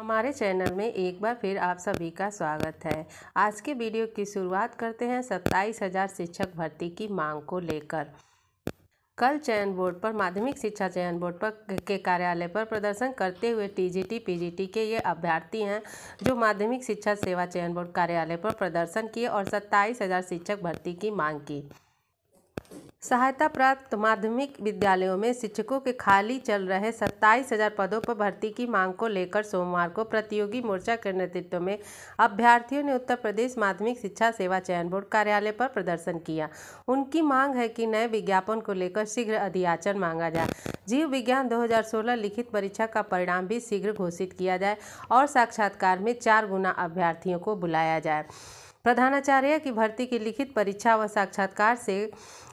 हमारे चैनल में एक बार फिर आप सभी का स्वागत है आज के वीडियो की शुरुआत करते हैं सत्ताईस हजार शिक्षक भर्ती की मांग को लेकर कल चयन बोर्ड पर माध्यमिक शिक्षा चयन बोर्ड पर के कार्यालय पर प्रदर्शन करते हुए टीजीटी पीजीटी के ये अभ्यर्थी हैं जो माध्यमिक शिक्षा सेवा चयन बोर्ड कार्यालय पर प्रदर्शन किए और सत्ताईस हजार शिक्षक भर्ती की मांग की सहायता प्राप्त माध्यमिक विद्यालयों में शिक्षकों के खाली चल रहे सत्ताईस हजार पदों पर भर्ती की मांग को लेकर सोमवार को प्रतियोगी मोर्चा के नेतृत्व में अभ्यर्थियों ने उत्तर प्रदेश माध्यमिक शिक्षा सेवा चयन बोर्ड कार्यालय पर प्रदर्शन किया उनकी मांग है कि नए विज्ञापन को लेकर शीघ्र अधियाचन मांगा जाए जीव विज्ञान 2016 लिखित परीक्षा का परिणाम भी शीघ्र घोषित किया जाए और साक्षात्कार में चार गुना अभ्यर्थियों को बुलाया जाए प्रधानाचार्य की भर्ती की लिखित परीक्षा व साक्षात्कार से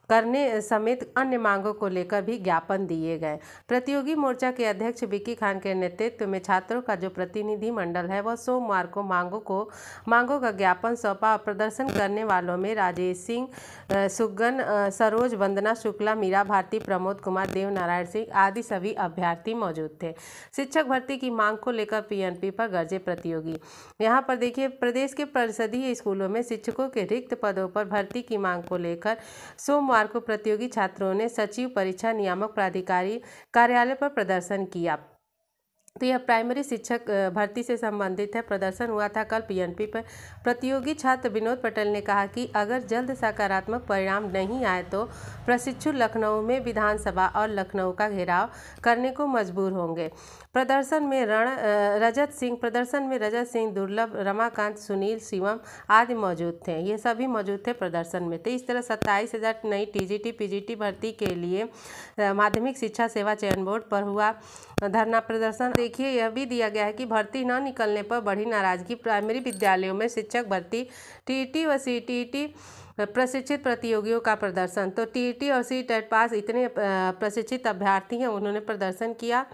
करने समेत अन्य मांगों को लेकर भी ज्ञापन दिए गए प्रतियोगी मोर्चा के अध्यक्ष विकी खान के नेतृत्व में छात्रों का जो प्रतिनिधि मंडल है वह सोमवार को मांगों को मांगों का ज्ञापन सौंपा और प्रदर्शन करने वालों में राजेश सिंह सुगन सरोज वंदना शुक्ला मीरा भारती प्रमोद कुमार देव नारायण सिंह आदि सभी अभ्यर्थी मौजूद थे शिक्षक भर्ती की मांग को लेकर पीएनपी पर गर्जे प्रतियोगी यहाँ पर देखिए प्रदेश के परिषदीय स्कूलों में शिक्षकों के रिक्त पदों पर भर्ती की मांग को लेकर सोमवार सोमवार को प्रतियोगी छात्रों ने सचिव परीक्षा नियामक प्राधिकारी कार्यालय पर प्रदर्शन किया तो यह प्राइमरी शिक्षक भर्ती से संबंधित है प्रदर्शन हुआ था कल पीएनपी पर प्रतियोगी छात्र विनोद पटेल ने कहा कि अगर जल्द सकारात्मक परिणाम नहीं आए तो प्रशिक्षु लखनऊ में विधानसभा और लखनऊ का घेराव करने को मजबूर होंगे प्रदर्शन में रण रजत सिंह प्रदर्शन में रजत सिंह दुर्लभ रमाकांत सुनील शिवम आदि मौजूद थे ये सभी मौजूद थे प्रदर्शन में तो इस तरह सत्ताईस हज़ार नई टीजीटी पीजीटी भर्ती के लिए माध्यमिक शिक्षा सेवा चयन बोर्ड पर हुआ धरना प्रदर्शन देखिए यह भी दिया गया है कि भर्ती न निकलने पर बढ़ी नाराजगी प्राइमरी विद्यालयों में शिक्षक भर्ती टीटी व सीटीईटी प्रशिक्षित प्रतियोगियों का प्रदर्शन तो टी और सी टेट पास इतने प्रशिक्षित अभ्यर्थी हैं उन्होंने प्रदर्शन किया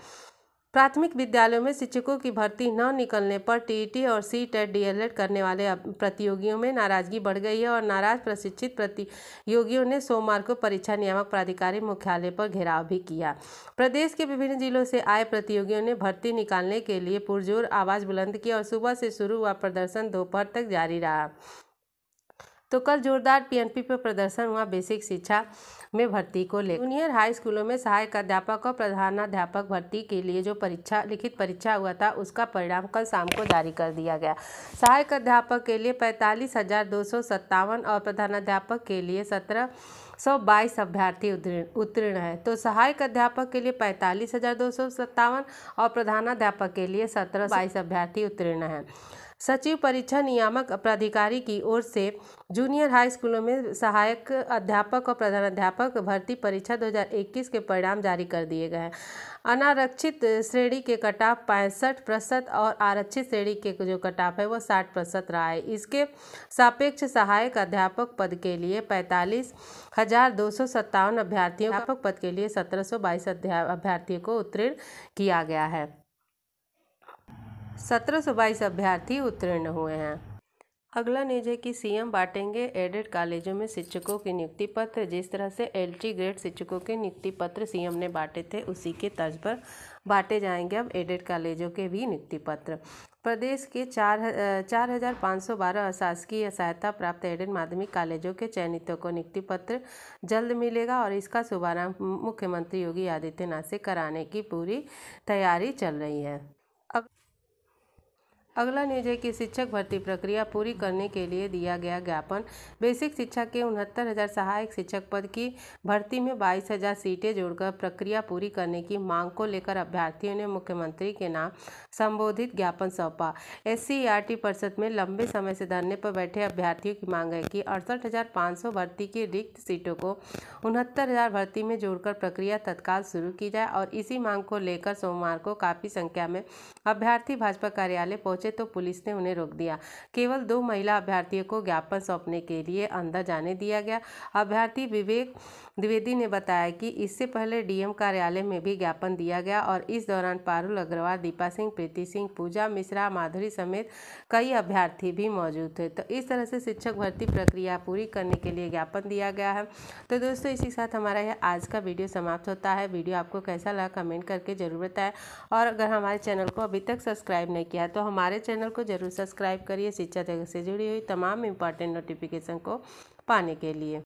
प्राथमिक विद्यालयों में शिक्षकों की भर्ती न निकलने पर टीईटी और सी टेट डीएलएड करने वाले प्रतियोगियों में नाराजगी बढ़ गई है और नाराज प्रशिक्षित प्रतियोगियों ने सोमवार को परीक्षा नियामक प्राधिकारी मुख्यालय पर घेराव भी किया प्रदेश के विभिन्न जिलों से आए प्रतियोगियों ने भर्ती निकालने के लिए पुरजोर आवाज़ बुलंद की और सुबह से शुरू हुआ प्रदर्शन दोपहर तक जारी रहा तो कल जोरदार पीएनपी पर प्रदर्शन हुआ बेसिक शिक्षा में भर्ती को लेकर जूनियर हाई स्कूलों में सहायक अध्यापक और प्रधानाध्यापक भर्ती के लिए जो परीक्षा लिखित परीक्षा हुआ था उसका परिणाम कल शाम को जारी कर दिया गया सहायक अध्यापक के लिए पैंतालीस हज़ार तो दो सौ सत्तावन और प्रधानाध्यापक के लिए सत्रह सौ बाईस अभ्यर्थी उत्तीर्ण उत्तीर्ण है तो सहायक अध्यापक के लिए पैंतालीस हज़ार दो सौ सत्तावन और प्रधानाध्यापक के लिए सत्रह सौ बाईस अभ्यर्थी उत्तीर्ण है सचिव परीक्षा नियामक प्राधिकारी की ओर से जूनियर हाई स्कूलों में सहायक अध्यापक और प्रधानाध्यापक भर्ती परीक्षा 2021 के परिणाम जारी कर दिए गए हैं अनारक्षित श्रेणी के कटाप पैंसठ प्रतिशत और आरक्षित श्रेणी के जो कटाप है वह साठ प्रतिशत रहा है इसके सापेक्ष सहायक अध्यापक पद के लिए पैंतालीस हजार दो सौ सत्तावन अभ्यर्थियों अध्यापक पद के लिए सत्रह सौ बाईस अभ्यर्थियों को उत्तीर्ण किया गया है सत्रह सौ बाईस अभ्यर्थी उत्तीर्ण हुए हैं अगला न्यूज है कि सीएम बांटेंगे एडेड कॉलेजों में शिक्षकों के नियुक्ति पत्र जिस तरह से एल ग्रेड शिक्षकों के नियुक्ति पत्र सीएम ने बांटे थे उसी के तर्ज पर बांटे जाएंगे अब एडेड कॉलेजों के भी नियुक्ति पत्र प्रदेश के चार चार हज़ार पाँच सौ बारह अशासकीय सहायता प्राप्त एडेड माध्यमिक कॉलेजों के चयनितों को नियुक्ति पत्र जल्द मिलेगा और इसका शुभारंभ मुख्यमंत्री योगी आदित्यनाथ से कराने की पूरी तैयारी चल रही है अगला न्यूज है कि शिक्षक भर्ती प्रक्रिया पूरी करने के लिए दिया गया ज्ञापन बेसिक शिक्षा के उनहत्तर हज़ार सहायक शिक्षक पद की भर्ती में बाईस हज़ार सीटें जोड़कर प्रक्रिया पूरी करने की मांग को लेकर अभ्यर्थियों ने मुख्यमंत्री के नाम संबोधित ज्ञापन सौंपा एस परिषद में लंबे समय से धरने पर बैठे अभ्यर्थियों की मांग है कि अड़सठ भर्ती की रिक्त सीटों को उनहत्तर भर्ती में जोड़कर प्रक्रिया तत्काल शुरू की जाए और इसी मांग को लेकर सोमवार को काफ़ी संख्या में अभ्यर्थी भाजपा कार्यालय पहुंचे पहुंचे तो पुलिस ने उन्हें रोक दिया केवल दो महिला अभ्यर्थियों को ज्ञापन सौंपने के लिए अंदर जाने दिया गया अभ्यर्थी विवेक द्विवेदी ने बताया कि इससे पहले डीएम कार्यालय में भी ज्ञापन दिया गया और इस दौरान पारुल अग्रवाल दीपा सिंह प्रीति सिंह पूजा मिश्रा माधुरी समेत कई अभ्यर्थी भी मौजूद थे तो इस तरह से शिक्षक भर्ती प्रक्रिया पूरी करने के लिए ज्ञापन दिया गया है तो दोस्तों इसी साथ हमारा यह आज का वीडियो समाप्त होता है वीडियो आपको कैसा लगा कमेंट करके ज़रूर बताएं और अगर हमारे चैनल को अभी तक सब्सक्राइब नहीं किया तो हमारे चैनल को ज़रूर सब्सक्राइब करिए शिक्षा जगत से जुड़ी हुई तमाम इंपॉर्टेंट नोटिफिकेशन को पाने के लिए